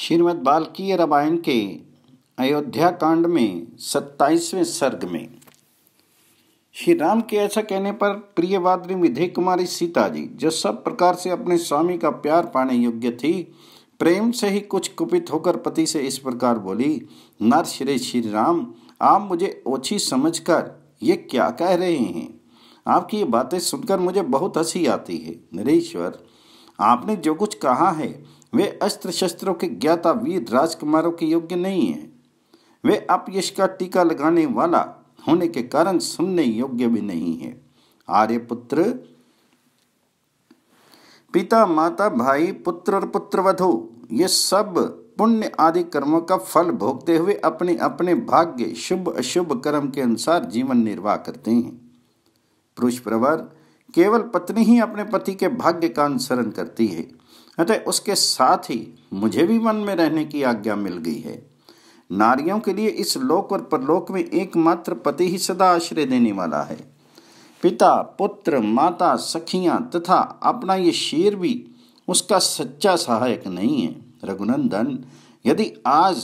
श्रीमद बाल्कीय रामायण के अयोध्या कांड में सत्ताईसवें सर्ग में श्री राम के ऐसा कहने पर प्रियवादिनी विधेय कुमारी सीता जी जो सब प्रकार से अपने स्वामी का प्यार पाने योग्य थी प्रेम से ही कुछ कुपित होकर पति से इस प्रकार बोली नर श्री श्री राम आप मुझे ओछी समझकर ये क्या कह रहे हैं आपकी ये बातें सुनकर मुझे बहुत हंसी आती है नरेश्वर आपने जो कुछ कहा है वे अस्त्र शस्त्रों के ज्ञाता वीर राजकुमारों के योग्य नहीं है वे अपयश का टीका लगाने वाला होने के कारण सुनने योग्य भी नहीं है आर्य पुत्र पिता माता भाई पुत्र और पुत्रवधु ये सब पुण्य आदि कर्मों का फल भोगते हुए अपने अपने भाग्य शुभ अशुभ कर्म के अनुसार जीवन निर्वाह करते हैं पुरुष प्रवर केवल पत्नी ही अपने पति के भाग्य का अनुसरण करती है अतः उसके साथ ही मुझे भी मन में रहने की आज्ञा मिल गई है नारियों के लिए इस लोक और परलोक में एकमात्र पति ही सदा आश्रय देने वाला है पिता पुत्र माता सखियां तथा अपना ये शेर भी उसका सच्चा सहायक नहीं है रघुनंदन यदि आज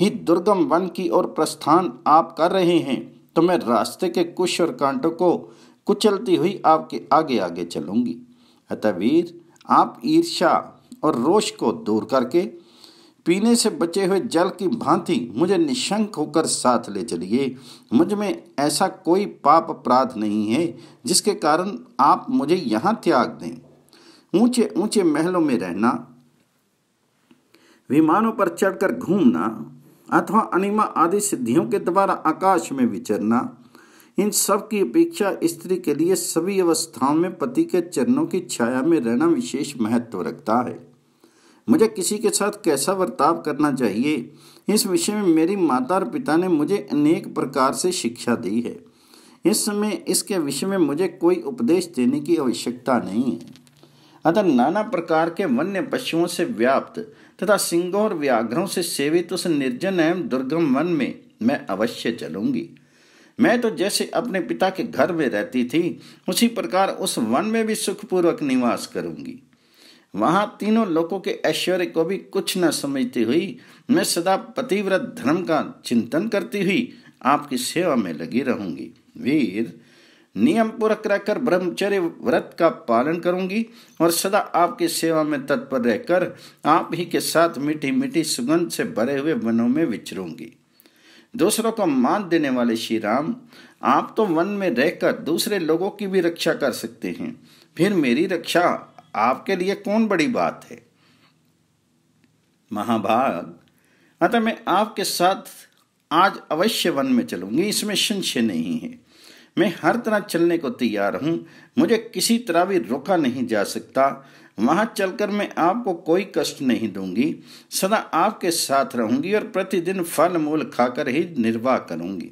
ही दुर्गम वन की ओर प्रस्थान आप कर रहे हैं तो मैं रास्ते के कुश और कांटों को कुचलती हुई आपके आगे आगे चलूंगी अतः वीर आप ईर्ष्या और रोष को दूर करके पीने से बचे हुए जल की भांति मुझे निशंक होकर साथ ले चलिए मुझ में ऐसा कोई पाप अपराध नहीं है जिसके कारण आप मुझे यहाँ त्याग दें ऊंचे ऊंचे महलों में रहना विमानों पर चढ़कर घूमना अथवा अनिमा आदि सिद्धियों के द्वारा आकाश में विचरना इन सब की अपेक्षा स्त्री के लिए सभी अवस्थाओं में पति के चरणों की छाया में रहना विशेष महत्व रखता है मुझे किसी के साथ कैसा वर्ताव करना चाहिए इस विषय में मेरी माता और पिता ने मुझे अनेक प्रकार से शिक्षा दी है इस समय इसके विषय में मुझे कोई उपदेश देने की आवश्यकता नहीं है अतः नाना प्रकार के वन्य पशुओं से व्याप्त तथा सिंगों और व्याघ्रों से सेवित उस निर्जन एवं दुर्गम वन में मैं अवश्य चलूंगी मैं तो जैसे अपने पिता के घर में रहती थी उसी प्रकार उस वन में भी सुखपूर्वक निवास करूंगी वहां तीनों लोगों के ऐश्वर्य को भी कुछ न समझती हुई मैं सदा पतिव्रत धर्म का चिंतन करती हुई आपकी सेवा में लगी रहूंगी वीर नियम पूर्वक रहकर ब्रह्मचर्य व्रत का पालन करूंगी और सदा आपकी सेवा में तत्पर रहकर आप ही के साथ मीठी मीठी सुगंध से भरे हुए वनों में विचरूंगी दूसरों को मात देने वाले श्री राम आप तो वन में रहकर दूसरे लोगों की भी रक्षा कर सकते हैं फिर मेरी रक्षा आपके लिए कौन बड़ी बात है महाभाग अतः मैं आपके साथ आज अवश्य वन में चलूंगी इसमें संशय नहीं है मैं हर तरह चलने को तैयार हूं मुझे किसी तरह भी रोका नहीं जा सकता वहां चलकर मैं आपको कोई कष्ट नहीं दूंगी सदा आपके साथ रहूंगी और प्रतिदिन फल मूल खाकर ही निर्वाह करूंगी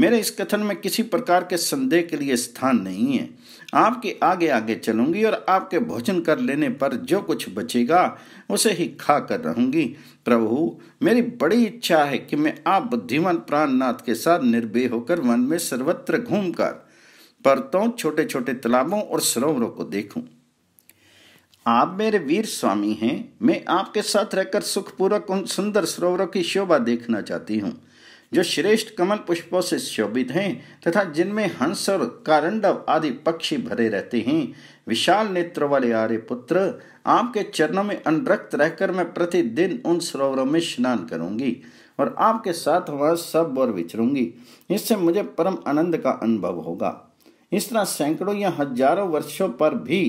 मेरे इस कथन में किसी प्रकार के संदेह के लिए स्थान नहीं है आपके आगे आगे चलूंगी और आपके भोजन कर लेने पर जो कुछ बचेगा उसे ही खा कर रहूंगी प्रभु मेरी बड़ी इच्छा है कि मैं आप बुद्धिमान प्राणनाथ के साथ निर्भय होकर वन में सर्वत्र घूमकर परतों छोटे छोटे तालाबों और सरोवरों को देखूं आप मेरे वीर स्वामी हैं मैं आपके साथ रहकर सुखपूर्वक उन सुंदर सरोवरों की शोभा देखना चाहती हूँ जो श्रेष्ठ कमल पुष्पों से शोभित हैं तथा जिनमें हंस और कारंडव आदि पक्षी भरे रहते हैं विशाल नेत्र वाले आर्य पुत्र आपके चरणों में अनरक्त रहकर मैं प्रतिदिन उन सरोवरों में स्नान करूंगी और आपके साथ वह सब और विचरूंगी इससे मुझे परम आनंद का अनुभव होगा इस तरह सैकड़ों या हजारों वर्षों पर भी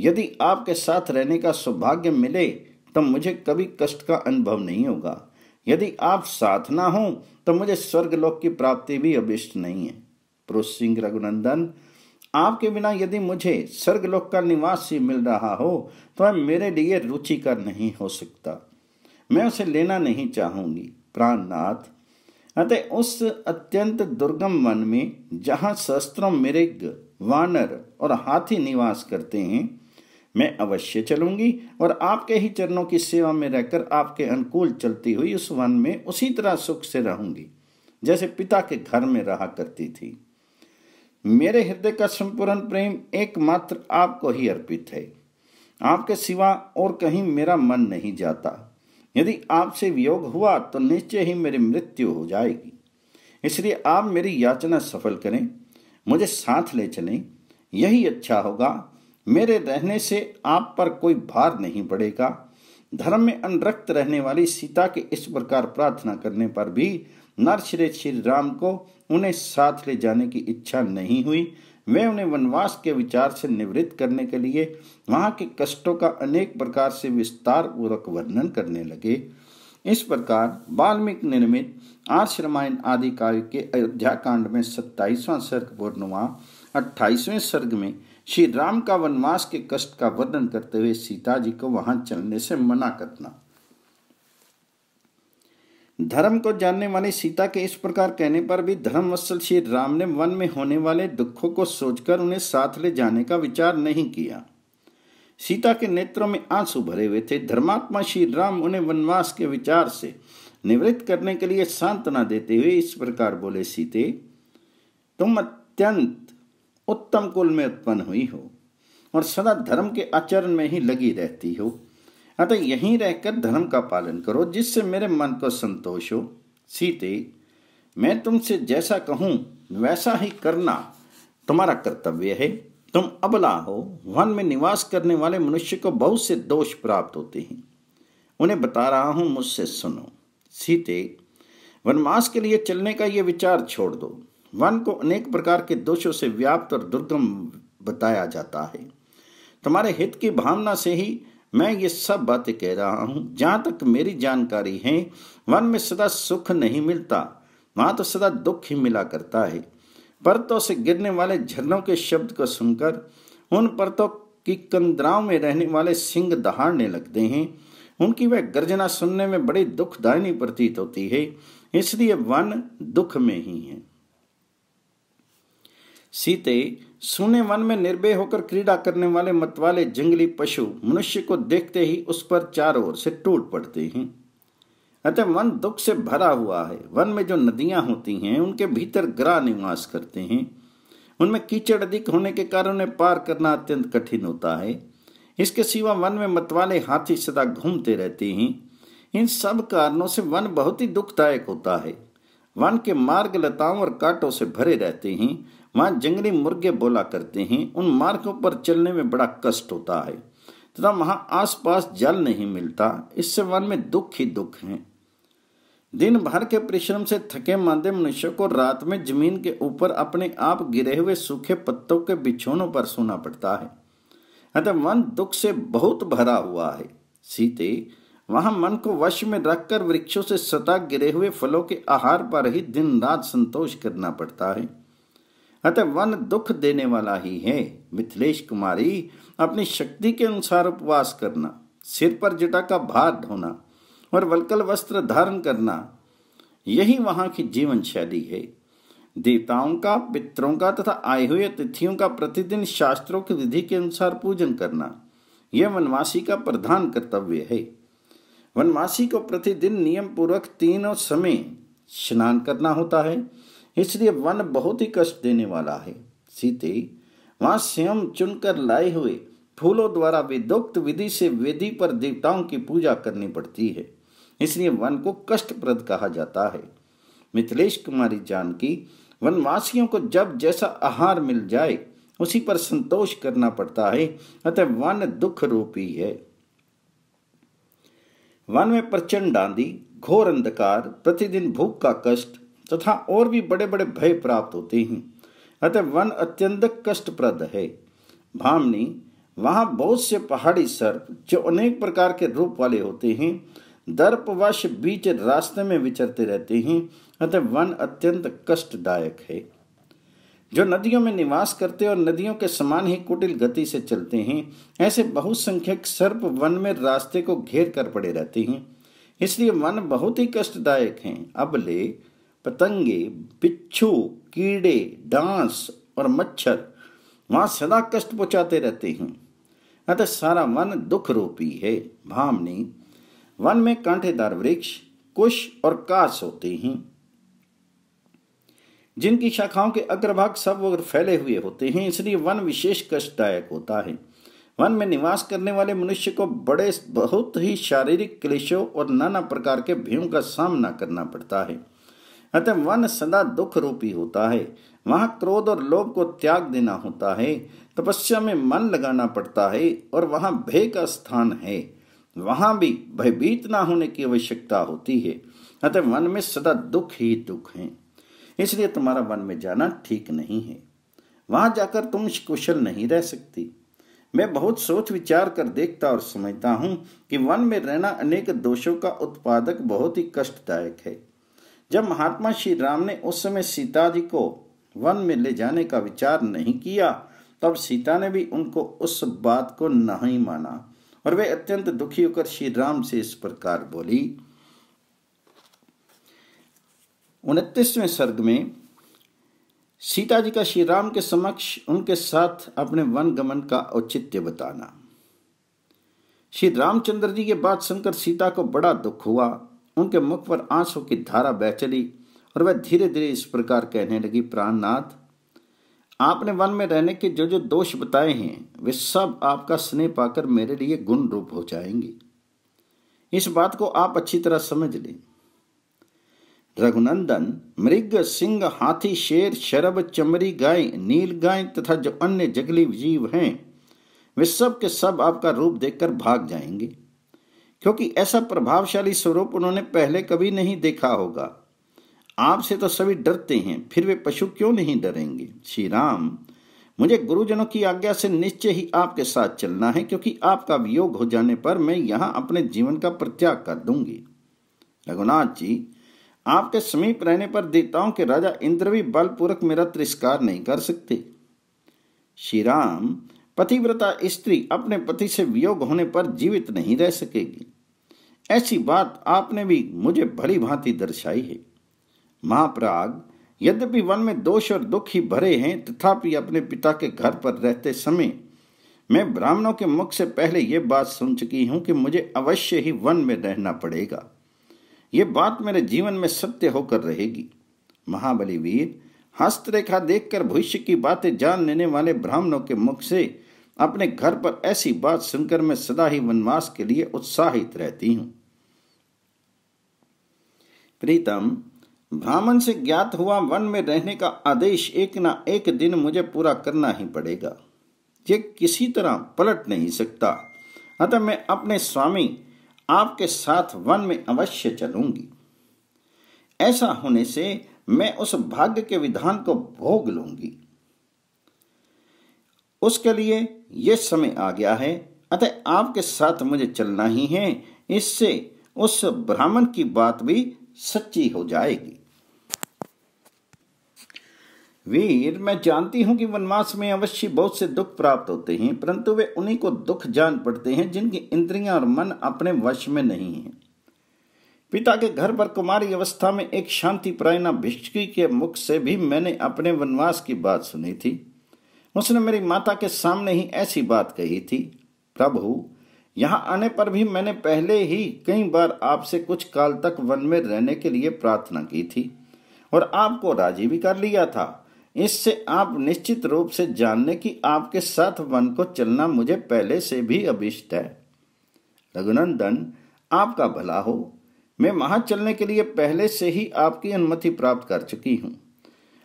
यदि आपके साथ रहने का सौभाग्य मिले तो मुझे कभी कष्ट का अनुभव नहीं होगा यदि आप साथ ना हो तो मुझे स्वर्गलोक की प्राप्ति भी अभिष्ट नहीं है पुरुष सिंह रघुनंदन आपके बिना यदि मुझे स्वर्गलोक का निवास ही मिल रहा हो तो वह मेरे लिए रुचिकर नहीं हो सकता मैं उसे लेना नहीं चाहूंगी प्राणनाथ अतः उस अत्यंत दुर्गम वन में जहां शस्त्रों मृग वानर और हाथी निवास करते हैं मैं अवश्य चलूंगी और आपके ही चरणों की सेवा में रहकर आपके अनुकूल चलती हुई उस वन में उसी तरह सुख से रहूंगी जैसे पिता के घर में रहा करती थी मेरे हृदय का संपूर्ण प्रेम एकमात्र आपको ही अर्पित है आपके सिवा और कहीं मेरा मन नहीं जाता यदि आपसे वियोग हुआ तो निश्चय ही मेरी मृत्यु हो जाएगी इसलिए आप मेरी याचना सफल करें मुझे साथ ले चलें यही अच्छा होगा मेरे रहने से आप पर कोई भार नहीं पड़ेगा धर्म में अनरक्त रहने वाली सीता के इस प्रकार प्रार्थना करने पर भी नर श्री श्री राम को उन्हें साथ ले जाने की इच्छा नहीं हुई वे उन्हें वनवास के विचार से निवृत्त करने के लिए वहां के कष्टों का अनेक प्रकार से विस्तार पूर्वक वर्णन करने लगे इस प्रकार वाल्मीकि निर्मित आर्ष रामायण आदि काव्य के अयोध्या कांड में सत्ताईसवां सर्ग पूर्णवा अट्ठाईसवें सर्ग में श्री राम का वनवास के कष्ट का वर्णन करते हुए सीता जी को वहां चलने से मना करना धर्म को जानने वाली सीता के इस प्रकार कहने पर भी धर्म वत्सल श्री राम ने वन में होने वाले दुखों को सोचकर उन्हें साथ ले जाने का विचार नहीं किया सीता के नेत्रों में आंसू भरे हुए थे धर्मात्मा श्री राम उन्हें वनवास के विचार से निवृत्त करने के लिए सांत्वना देते हुए इस प्रकार बोले सीते तुम अत्यंत उत्तम कुल में उत्पन्न हुई हो और सदा धर्म के आचरण में ही लगी रहती हो अतः यहीं रहकर धर्म का पालन करो जिससे मेरे मन को संतोष हो सीते मैं तुमसे जैसा कहूँ वैसा ही करना तुम्हारा कर्तव्य है तुम अबला हो वन में निवास करने वाले मनुष्य को बहुत से दोष प्राप्त होते हैं उन्हें बता रहा हूँ मुझसे सुनो सीते वनवास के लिए चलने का ये विचार छोड़ दो वन को अनेक प्रकार के दोषों से व्याप्त और दुर्गम बताया जाता है तुम्हारे हित की भावना से ही मैं ये सब बातें कह रहा हूं जहां तक मेरी जानकारी है वन में सदा सुख नहीं मिलता वहां तो सदा दुख ही मिला करता है परतों से गिरने वाले झरनों के शब्द को सुनकर उन परतों की कंदराओं में रहने वाले सिंह दहाड़ने लगते हैं उनकी वह गर्जना सुनने में बड़ी दुखदायिनी प्रतीत होती है इसलिए वन दुख में ही है सीते सुने वन में निर्भय होकर क्रीड़ा करने वाले मतवाले जंगली पशु मनुष्य को देखते ही उस पर चारों ओर से टूट पड़ते हैं अतः वन दुख से भरा हुआ है वन में जो नदियां होती हैं उनके भीतर ग्रह निवास करते हैं उनमें कीचड़ अधिक होने के कारण उन्हें पार करना अत्यंत कठिन होता है इसके सिवा वन में मतवाले हाथी सदा घूमते रहते हैं इन सब कारणों से वन बहुत ही दुखदायक होता है वन के मार्ग लताओं और कांटों से भरे रहते हैं वहाँ जंगली मुर्गे बोला करते हैं उन मार्गों पर चलने में बड़ा कष्ट होता है तथा वहाँ आसपास जल नहीं मिलता इससे वन में दुख ही दुख है दिन भर के परिश्रम से थके मांदे मनुष्य को रात में जमीन के ऊपर अपने आप गिरे हुए सूखे पत्तों के बिछोनों पर सोना पड़ता है अतः मन दुख से बहुत भरा हुआ है सीते वहां मन को वश में रखकर वृक्षों से सता गिरे हुए फलों के आहार पर ही दिन रात संतोष करना पड़ता है अतः वन दुख देने वाला ही है मिथिलेश कुमारी अपनी शक्ति के अनुसार उपवास करना सिर पर जटा का भार ढोना और वलकल वस्त्र धारण करना यही वहां की जीवन शैली है देवताओं का पितरों का तथा आए हुए तिथियों का प्रतिदिन शास्त्रों की विधि के अनुसार पूजन करना यह वनवासी का प्रधान कर्तव्य है वनवासी को प्रतिदिन नियम पूर्वक तीनों समय स्नान करना होता है इसलिए वन बहुत ही कष्ट देने वाला है सीते वहां स्वयं चुनकर लाए हुए फूलों द्वारा विदुक्त विधि से वेदी पर देवताओं की पूजा करनी पड़ती है इसलिए वन को कष्टप्रद कहा जाता है मिथिलेश कुमारी जानकी वनवासियों को जब जैसा आहार मिल जाए उसी पर संतोष करना पड़ता है अतः वन दुख रूपी है वन में प्रचंड आंधी घोर अंधकार प्रतिदिन भूख का कष्ट तथा और भी बड़े बड़े भय प्राप्त होते हैं अतः वन अत्यंत कष्टप्रद है भामनी वहाँ बहुत से पहाड़ी सर्प जो अनेक प्रकार के रूप वाले होते हैं दर्पवश बीच रास्ते में विचरते रहते हैं अतः वन अत्यंत कष्टदायक है जो नदियों में निवास करते और नदियों के समान ही कुटिल गति से चलते हैं ऐसे बहुसंख्यक सर्प वन में रास्ते को घेर कर पड़े रहते हैं इसलिए वन बहुत ही कष्टदायक हैं अबले पतंगे बिच्छू कीड़े डांस और मच्छर वहाँ सदा कष्ट पहुँचाते रहते हैं अतः सारा वन दुख रूपी है भामनी वन में कांटेदार वृक्ष कुश और कास होते हैं जिनकी शाखाओं के अग्रभाग सब वगैरह फैले हुए होते हैं इसलिए वन विशेष कष्टदायक होता है वन में निवास करने वाले मनुष्य को बड़े बहुत ही शारीरिक क्लेशों और नाना प्रकार के भयों का सामना करना पड़ता है अतः वन सदा दुख रूपी होता है वहाँ क्रोध और लोभ को त्याग देना होता है तपस्या में मन लगाना पड़ता है और वहाँ भय का स्थान है वहाँ भी भयभीत ना होने की आवश्यकता होती है अतः वन में सदा दुख ही दुख है इसलिए तुम्हारा वन में जाना ठीक नहीं है वहाँ जाकर तुम कुशल नहीं रह सकती मैं बहुत सोच विचार कर देखता और समझता हूँ कि वन में रहना अनेक दोषों का उत्पादक बहुत ही कष्टदायक है जब महात्मा श्री राम ने उस समय सीता जी को वन में ले जाने का विचार नहीं किया तब सीता ने भी उनको उस बात को नहीं माना और वे अत्यंत दुखी होकर श्री राम से इस प्रकार बोली उनतीसवें सर्ग में सीता जी का श्री राम के समक्ष उनके साथ अपने वन गमन का औचित्य बताना श्री रामचंद्र जी के बात सुनकर सीता को बड़ा दुख हुआ उनके मुख पर आंसू की धारा बह चली और वह धीरे धीरे इस प्रकार कहने लगी प्राणनाथ आपने वन में रहने के जो जो दोष बताए हैं वे सब आपका स्नेह पाकर मेरे लिए गुण रूप हो जाएंगे इस बात को आप अच्छी तरह समझ लें रघुनंदन मृग सिंह हाथी शेर शरब चमरी गाय नील गाय तथा जो अन्य जंगली जीव हैं वे सब के सब आपका रूप देखकर भाग जाएंगे क्योंकि ऐसा प्रभावशाली स्वरूप उन्होंने पहले कभी नहीं देखा होगा आपसे तो सभी डरते हैं फिर वे पशु क्यों नहीं डरेंगे श्री राम मुझे गुरुजनों की आज्ञा से निश्चय ही आपके साथ चलना है क्योंकि आपका वियोग हो जाने पर मैं यहां अपने जीवन का प्रत्याग कर दूंगी रघुनाथ जी आपके समीप रहने पर देवताओं के राजा इंद्र भी बलपूर्वक मेरा तिरस्कार नहीं कर सकते श्री राम पतिव्रता स्त्री अपने पति से वियोग होने पर जीवित नहीं रह सकेगी ऐसी बात आपने भी मुझे भली भांति दर्शाई है महाप्राग यद्यपि वन में दोष और दुख ही भरे हैं तथापि अपने पिता के घर पर रहते समय मैं ब्राह्मणों के मुख से पहले ये बात सुन चुकी हूं कि मुझे अवश्य ही वन में रहना पड़ेगा ये बात मेरे जीवन में सत्य होकर रहेगी महाबली वीर हस्तरेखा देखकर भविष्य की बातें जान लेने वाले ब्राह्मणों के मुख से अपने घर पर ऐसी बात सुनकर मैं सदा ही वनवास के लिए उत्साहित रहती हूं प्रीतम ब्राह्मण से ज्ञात हुआ वन में रहने का आदेश एक ना एक दिन मुझे पूरा करना ही पड़ेगा ये किसी तरह पलट नहीं सकता अतः मैं अपने स्वामी आपके साथ वन में अवश्य चलूंगी ऐसा होने से मैं उस भाग्य के विधान को भोग लूंगी उसके लिए ये समय आ गया है अतः आपके साथ मुझे चलना ही है इससे उस ब्राह्मण की बात भी सच्ची हो जाएगी वीर मैं जानती हूं कि वनवास में अवश्य बहुत से दुख प्राप्त होते हैं परंतु वे उन्हीं को दुख जान पड़ते हैं जिनकी इंद्रियां और मन अपने वश में नहीं है पिता के घर पर कुमारी अवस्था में एक शांति प्रायणा भिक्षकी के मुख से भी मैंने अपने वनवास की बात सुनी थी उसने मेरी माता के सामने ही ऐसी बात कही थी प्रभु यहाँ आने पर भी मैंने पहले ही कई बार आपसे कुछ काल तक वन में रहने के लिए प्रार्थना की थी और आपको राजी भी कर लिया था इससे आप निश्चित रूप से जानने कि आपके साथ वन को चलना मुझे पहले से भी अभिष्ट है रघुनंदन आपका भला हो मैं वहां चलने के लिए पहले से ही आपकी अनुमति प्राप्त कर चुकी हूँ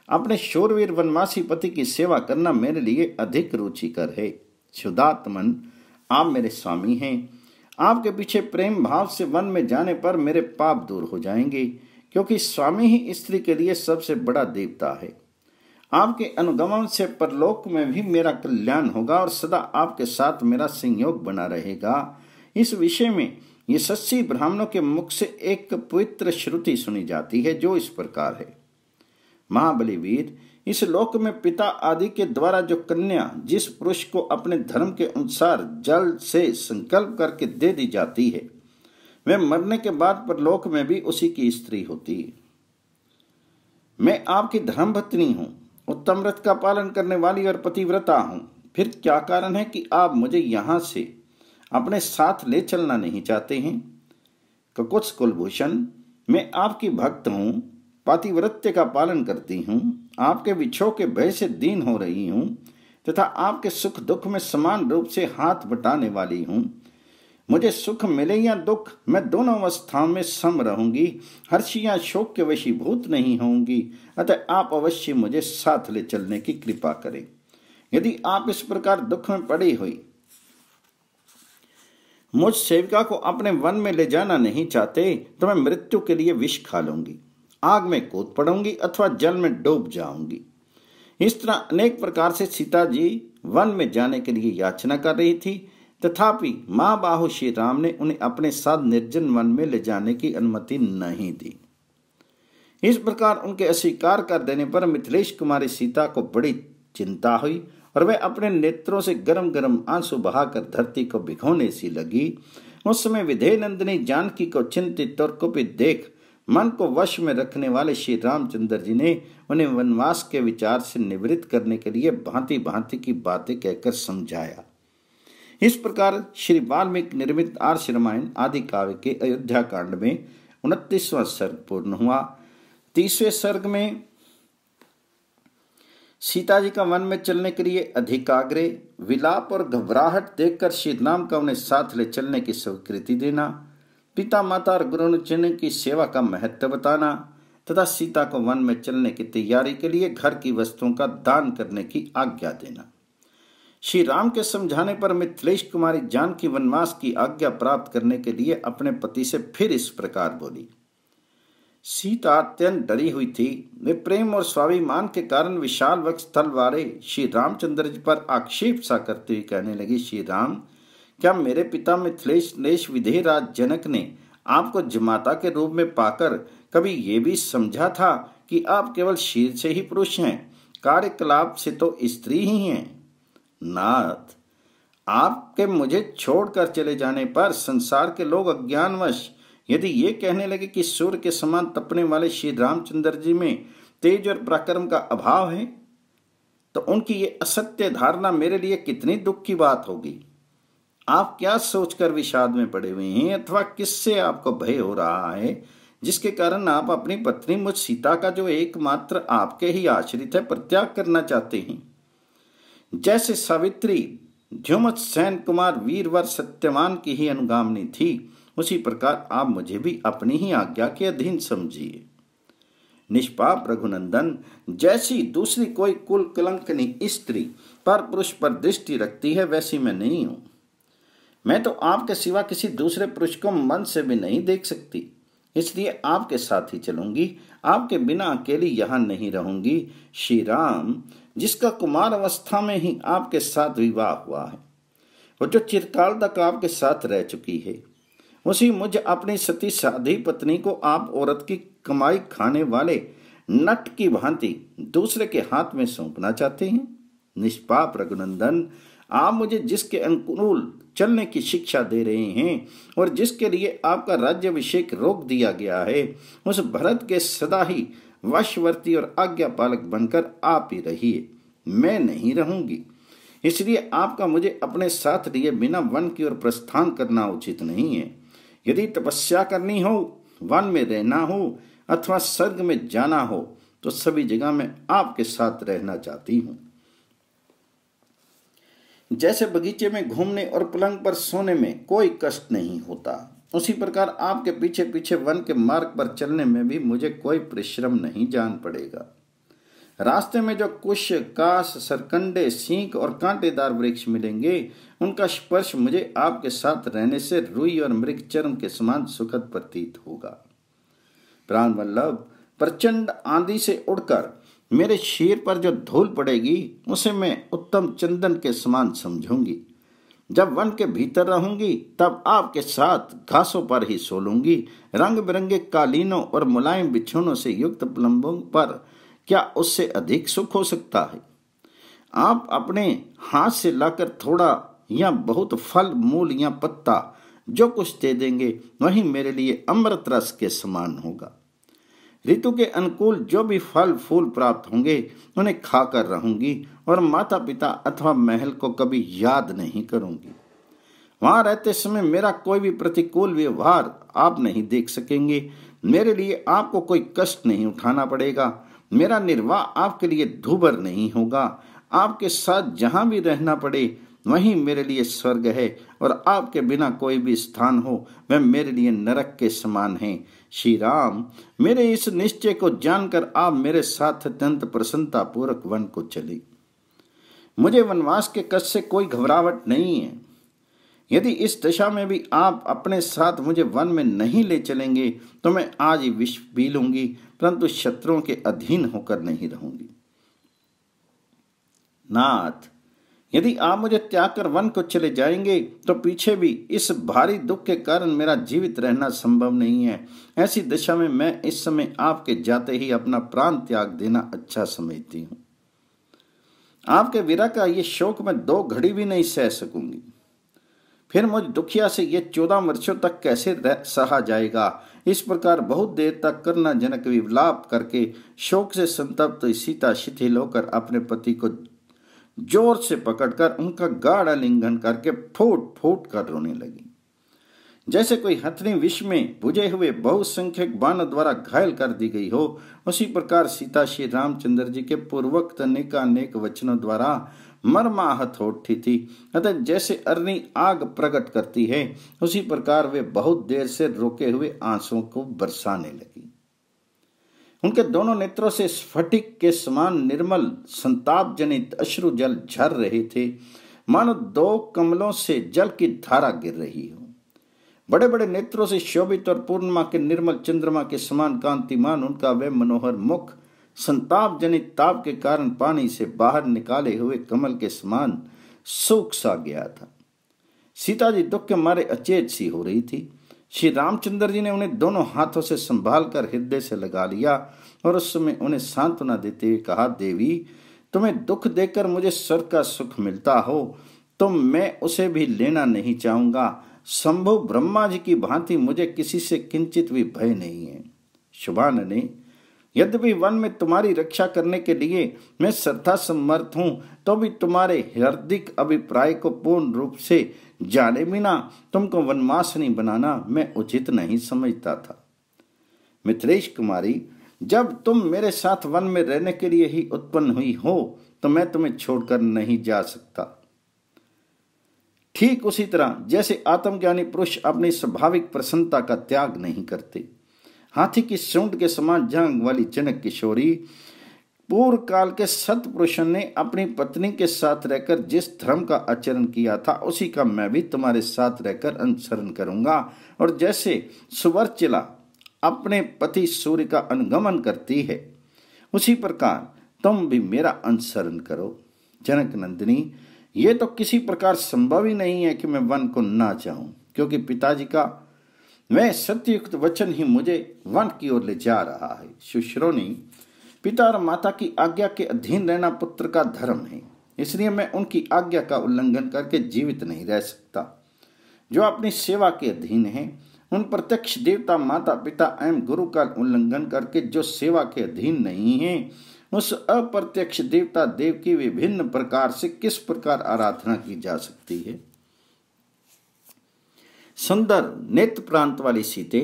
अपने शोरवीर वनवासी पति की सेवा करना मेरे लिए अधिक रुचिकर है शुदात्मन आप मेरे स्वामी हैं आपके पीछे प्रेम भाव से वन में जाने पर मेरे पाप दूर हो जाएंगे क्योंकि स्वामी ही स्त्री के लिए सबसे बड़ा देवता है आपके अनुगमन से परलोक में भी मेरा कल्याण होगा और सदा आपके साथ मेरा संयोग बना रहेगा इस विषय में ये सच्ची ब्राह्मणों के मुख से एक पवित्र श्रुति सुनी जाती है जो इस प्रकार है महाबलीवीर इस लोक में पिता आदि के द्वारा जो कन्या जिस पुरुष को अपने धर्म के अनुसार जल से संकल्प करके दे दी जाती है वह मरने के बाद पर लोक में भी उसी की स्त्री होती है मैं आपकी धर्मभत्नी हूँ उत्तम व्रत का पालन करने वाली और पतिव्रता हूँ फिर क्या कारण है कि आप मुझे यहाँ से अपने साथ ले चलना नहीं चाहते हैं ककुत्स कुलभूषण मैं आपकी भक्त हूँ पातिवृत्य का पालन करती हूँ आपके विछो के भय से दीन हो रही हूँ तथा आपके सुख दुख में समान रूप से हाथ बटाने वाली हूँ मुझे सुख मिले या दुख मैं दोनों अवस्थाओं में सम रहूंगी हर्ष या शोक के वशीभूत नहीं होंगी अतः आप अवश्य मुझे साथ ले चलने की कृपा करें यदि आप इस प्रकार दुख में पड़ी हुई मुझ सेविका को अपने वन में ले जाना नहीं चाहते तो मैं मृत्यु के लिए विष खा लूंगी आग में कूद पड़ूंगी अथवा जल में डूब जाऊंगी इस तरह अनेक प्रकार से सीता जी वन में जाने के लिए याचना कर रही थी तथापि माँ बाहु श्री राम ने उन्हें अपने साथ निर्जन वन में ले जाने की अनुमति नहीं दी इस प्रकार उनके अस्वीकार कर देने पर मिथिलेश कुमारी सीता को बड़ी चिंता हुई और वह अपने नेत्रों से गरम गरम आंसू बहाकर धरती को भिघोने सी लगी उस समय विधेय नंदिनी जानकी को चिंतित और कुपित देख मन को वश में रखने वाले श्री रामचंद्र जी ने उन्हें वनवास के विचार से निवृत्त करने के लिए भांति भांति की बातें कहकर समझाया इस प्रकार श्री वाल्मीकि निर्मित आर्ष रामायण आदि काव्य के अयोध्या कांड में उनतीसवां सर्ग पूर्ण हुआ तीसवे सर्ग में सीता जी का वन में चलने के लिए आग्रह विलाप और घबराहट देखकर श्री राम का उन्हें साथ ले चलने की स्वीकृति देना पिता माता और गुरु गुरुजन की सेवा का महत्व बताना तथा सीता को वन में चलने की तैयारी के लिए घर की वस्तुओं का दान करने की आज्ञा देना श्री राम के समझाने पर मिथिलेश कुमारी जान की वनवास की आज्ञा प्राप्त करने के लिए अपने पति से फिर इस प्रकार बोली सीता अत्यंत डरी हुई थी वे प्रेम और स्वाभिमान के कारण विशाल वक्ष स्थल वाले श्री रामचंद्र जी पर आक्षेप सा करते हुए कहने लगी श्री राम क्या मेरे पिता मिथिलेश नेश विधेयराज जनक ने आपको जमाता के रूप में पाकर कभी ये भी समझा था कि आप केवल शीर से ही पुरुष हैं कार्यकलाप से तो स्त्री ही हैं नाथ आपके मुझे छोड़कर चले जाने पर संसार के लोग अज्ञानवश यदि ये कहने लगे कि सूर्य के समान तपने वाले श्री रामचंद्र जी में तेज और पराक्रम का अभाव है तो उनकी ये असत्य धारणा मेरे लिए कितनी दुख की बात होगी आप क्या सोचकर विषाद में पड़े हुए हैं अथवा किससे आपको भय हो रहा है जिसके कारण आप अपनी पत्नी मुझ सीता का जो एकमात्र आपके ही आश्रित है प्रत्याग करना चाहते हैं जैसे सावित्री ध्युमत सैन कुमार वीरवर सत्यवान की ही अनुगामनी थी उसी प्रकार आप मुझे भी अपनी ही आज्ञा के अधीन समझिए निष्पाप रघुनंदन जैसी दूसरी कोई कुल कलंकनी स्त्री पर पुरुष पर दृष्टि रखती है वैसी मैं नहीं हूं मैं तो आपके सिवा किसी दूसरे पुरुष को मन से भी नहीं देख सकती इसलिए आपके साथ ही चलूंगी आपके बिना अकेली यहाँ नहीं रहूंगी श्री राम जिसका कुमार अवस्था में ही आपके साथ विवाह हुआ है वो जो चिरकाल तक आपके साथ रह चुकी है उसी मुझ अपनी सती साधी पत्नी को आप औरत की कमाई खाने वाले नट की भांति दूसरे के हाथ में सौंपना चाहते हैं निष्पाप रघुनंदन आप मुझे जिसके अनुकूल चलने की शिक्षा दे रहे हैं और जिसके लिए आपका राज्यभिषेक रोक दिया गया है उस भरत के सदा ही वशवर्ती और आज्ञा पालक बनकर आप ही रहिए मैं नहीं रहूंगी इसलिए आपका मुझे अपने साथ लिए बिना वन की ओर प्रस्थान करना उचित नहीं है यदि तपस्या करनी हो वन में रहना हो अथवा स्वर्ग में जाना हो तो सभी जगह मैं आपके साथ रहना चाहती हूँ जैसे बगीचे में घूमने और पलंग पर सोने में कोई कष्ट नहीं होता उसी प्रकार आपके पीछे पीछे वन के मार्ग पर चलने में भी मुझे कोई परिश्रम नहीं जान पड़ेगा रास्ते में जो कुश काश सरकंडे सीख और कांटेदार वृक्ष मिलेंगे उनका स्पर्श मुझे आपके साथ रहने से रुई और मृग चरम के समान सुखद प्रतीत होगा प्राण वल्लभ प्रचंड आंधी से उड़कर मेरे शीर पर जो धूल पड़ेगी उसे मैं उत्तम चंदन के समान समझूंगी जब वन के भीतर रहूंगी तब आपके साथ घासों पर ही सोलूंगी रंग बिरंगे कालीनों और मुलायम बिछौनों से युक्त प्लम्बों पर क्या उससे अधिक सुख हो सकता है आप अपने हाथ से लाकर थोड़ा या बहुत फल मूल या पत्ता जो कुछ दे देंगे वही मेरे लिए अमृत रस के समान होगा ऋतु के अनुकूल जो भी फल फूल प्राप्त होंगे उन्हें खाकर रहूंगी और माता पिता अथवा महल को कभी याद नहीं करूंगी वहां रहते समय मेरा कोई भी प्रतिकूल व्यवहार आप नहीं देख सकेंगे मेरे लिए आपको कोई कष्ट नहीं उठाना पड़ेगा मेरा निर्वाह आपके लिए धूबर नहीं होगा आपके साथ जहां भी रहना पड़े वहीं मेरे लिए स्वर्ग है और आपके बिना कोई भी स्थान हो वह मेरे लिए नरक के समान है श्री राम मेरे इस निश्चय को जानकर आप मेरे साथ अत्यंत पूर्वक वन को चली मुझे वनवास के कष्ट से कोई घबरावट नहीं है यदि इस दशा में भी आप अपने साथ मुझे वन में नहीं ले चलेंगे तो मैं आज ही विष पी लूंगी परंतु शत्रुओं के अधीन होकर नहीं रहूंगी नाथ यदि आप मुझे त्याग कर वन को चले जाएंगे तो पीछे भी इस भारी दुख के कारण मेरा जीवित रहना संभव नहीं है ऐसी दशा में मैं इस समय आपके जाते ही अपना प्राण त्याग देना अच्छा समझती हूं आपके विरह का ये शोक मैं दो घड़ी भी नहीं सह सकूंगी फिर मुझ दुखिया से यह चौदह वर्षों तक कैसे सहा जाएगा इस प्रकार बहुत देर तक करना जनक विलाप करके शोक से संतप्त तो सीता शिथिल होकर अपने पति को जोर से पकड़कर उनका गाढ़ा लिंगन करके फूट फूट कर रोने लगी जैसे कोई हथनी विष में बुझे हुए बहुसंख्यक बाण द्वारा घायल कर दी गई हो उसी प्रकार सीता श्री रामचंद्र जी के पूर्वोक्त नेकानेक वचनों द्वारा मर्माहत हो उठी थी अतः जैसे अरनी आग प्रकट करती है उसी प्रकार वे बहुत देर से रोके हुए आंसुओं को बरसाने लगी उनके दोनों नेत्रों से स्फटिक के समान निर्मल संताप जनित अश्रु जल झर रहे थे मानो दो कमलों से जल की धारा गिर रही हो बड़े बड़े नेत्रों से शोभित और पूर्णिमा के निर्मल चंद्रमा के समान कांतिमान उनका वे मनोहर मुख संताप जनित ताप के कारण पानी से बाहर निकाले हुए कमल के समान सूख सा गया था सीता जी दुख के मारे अचेत सी हो रही थी श्री रामचंद्र जी ने उन्हें दोनों हाथों से संभाल कर हृदय से लगा लिया और उस समय उन्हें सांत्वना देते हुए कहा देवी तुम्हें दुख देकर मुझे स्वर्ग का सुख मिलता हो तो मैं उसे भी लेना नहीं चाहूंगा संभव ब्रह्मा जी की भांति मुझे किसी से किंचित भी भय नहीं है शुभान ने यद्यपि वन में तुम्हारी रक्षा करने के लिए मैं श्रद्धा समर्थ हूं तो भी तुम्हारे हार्दिक अभिप्राय को पूर्ण रूप से जाने बिना तुमको वनवासिनी बनाना मैं उचित नहीं समझता था मित्रेश कुमारी जब तुम मेरे साथ वन में रहने के लिए ही उत्पन्न हुई हो तो मैं तुम्हें छोड़कर नहीं जा सकता ठीक उसी तरह जैसे आत्मज्ञानी पुरुष अपनी स्वाभाविक प्रसन्नता का त्याग नहीं करते हाथी की सूंड के समान जंग वाली जनक किशोरी पूर्व काल के पुरुष ने अपनी पत्नी के साथ रहकर जिस धर्म का आचरण किया था उसी का मैं भी तुम्हारे साथ रहकर अनुसरण करूंगा और जैसे सुवर्चिला अपने पति सूर्य का अनुगमन करती है उसी प्रकार तुम भी मेरा अनुसरण करो जनक नंदिनी ये तो किसी प्रकार संभव ही नहीं है कि मैं वन को ना चाहूँ क्योंकि पिताजी का वह सत्ययुक्त वचन ही मुझे वन की ओर ले जा रहा है सुश्रोणी पिता और माता की आज्ञा के अधीन रहना पुत्र का धर्म है इसलिए मैं उनकी आज्ञा का उल्लंघन करके जीवित नहीं रह सकता जो अपनी सेवा के अधीन है उन प्रत्यक्ष देवता माता पिता एवं गुरु का उल्लंघन करके जो सेवा के अधीन नहीं है उस अप्रत्यक्ष देवता देव की विभिन्न प्रकार से किस प्रकार आराधना की जा सकती है सुंदर नेत्र प्रांत वाली सीते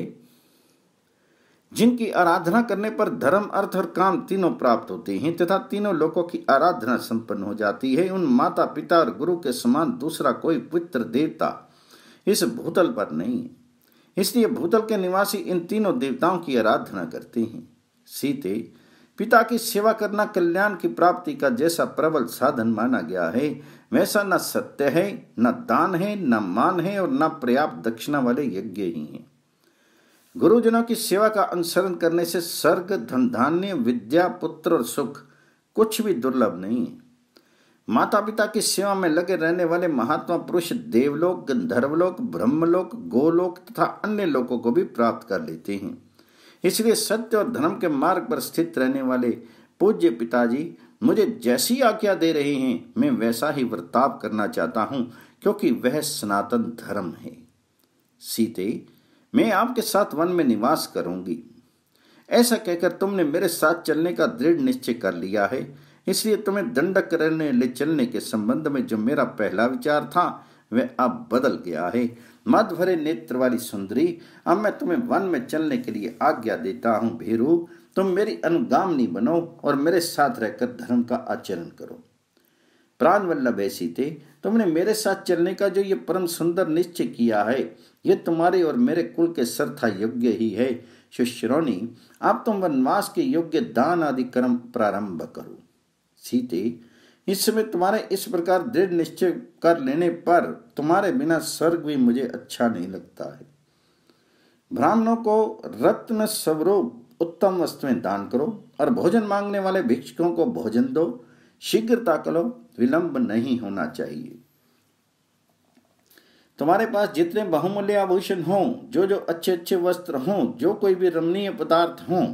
जिनकी आराधना करने पर धर्म अर्थ और काम तीनों प्राप्त होते हैं तथा तीनों लोगों की आराधना संपन्न हो जाती है उन माता पिता और गुरु के समान दूसरा कोई पवित्र देवता इस भूतल पर नहीं है इसलिए भूतल के निवासी इन तीनों देवताओं की आराधना करते हैं सीते पिता की सेवा करना कल्याण की प्राप्ति का जैसा प्रबल साधन माना गया है वैसा न सत्य है न दान है न मान है और न पर्याप्त दक्षिणा वाले यज्ञ ही हैं गुरुजनों की सेवा का अनुसरण करने से स्वर्ग धन धान्य विद्या पुत्र और सुख कुछ भी दुर्लभ नहीं है माता पिता की सेवा में लगे रहने वाले महात्मा पुरुष देवलोक गंधर्वलोक ब्रह्मलोक गोलोक तथा अन्य लोकों को भी प्राप्त कर लेते हैं इसलिए सत्य और धर्म के मार्ग पर स्थित रहने वाले पूज्य पिताजी मुझे जैसी आज्ञा दे रहे हैं मैं वैसा ही वर्ताव करना चाहता हूँ क्योंकि वह सनातन धर्म है सीते मैं आपके साथ वन में निवास करूंगी ऐसा कहकर तुमने मेरे साथ चलने का दृढ़ निश्चय कर लिया है इसलिए तुम्हें दंडक रहने ले चलने के संबंध में जो मेरा पहला विचार था वह अब बदल गया है मत भरे नेत्र वाली सुंदरी अब मैं तुम्हें वन में चलने के लिए आज्ञा देता हूँ भेरू तुम मेरी अनुगामनी बनो और मेरे साथ रहकर धर्म का आचरण करो प्राण वल्लभ ऐसी थे तुमने मेरे साथ चलने का जो ये परम सुंदर निश्चय किया है ये तुम्हारे और मेरे कुल के श्रद्धा योग्य ही है शुश्रोणी आप तुम वनवास के योग्य दान आदि कर्म प्रारंभ करो सीते इस समय तुम्हारे इस प्रकार दृढ़ निश्चय कर लेने पर तुम्हारे बिना स्वर्ग भी मुझे अच्छा नहीं लगता है ब्राह्मणों को रत्न स्वरूप उत्तम वस्तुएं दान करो और भोजन मांगने वाले भिक्षुकों को भोजन दो शीघ्रता करो विलंब नहीं होना चाहिए तुम्हारे पास जितने बहुमूल्य आभूषण हों जो जो अच्छे अच्छे वस्त्र हों जो कोई भी रमणीय पदार्थ हों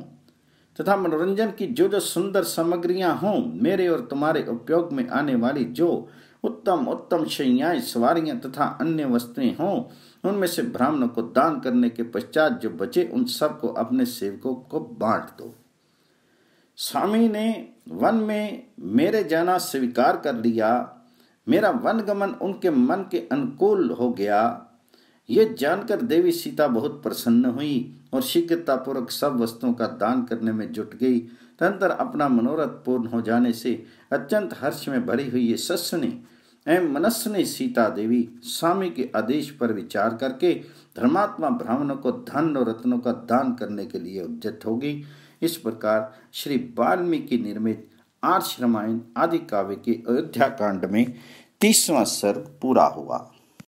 तथा मनोरंजन की जो जो सुंदर सामग्रियां हों मेरे और तुम्हारे उपयोग में आने वाली जो उत्तम उत्तम शैयाएं सवारियां तथा अन्य वस्तुएं हों उनमें से ब्राह्मणों को दान करने के पश्चात जो बचे उन सबको अपने सेवकों को बांट दो स्वामी ने वन में मेरे जाना स्वीकार कर लिया मेरा वनगमन उनके मन के अनुकूल हो गया ये जानकर देवी सीता बहुत प्रसन्न हुई और शीघ्रतापूर्वक सब वस्तुओं का दान करने में जुट गई तंत्र अपना मनोरथ पूर्ण हो जाने से अत्यंत हर्ष में भरी हुई ये सस्नी एवं मनस्नी सीता देवी स्वामी के आदेश पर विचार करके धर्मात्मा ब्राह्मणों को धन और रत्नों का दान करने के लिए उद्यत होगी इस प्रकार श्री वाल्मीकि निर्मित आर्ष रामायण आदि काव्य के अयोध्या कांड में तीसवां सर्ग पूरा हुआ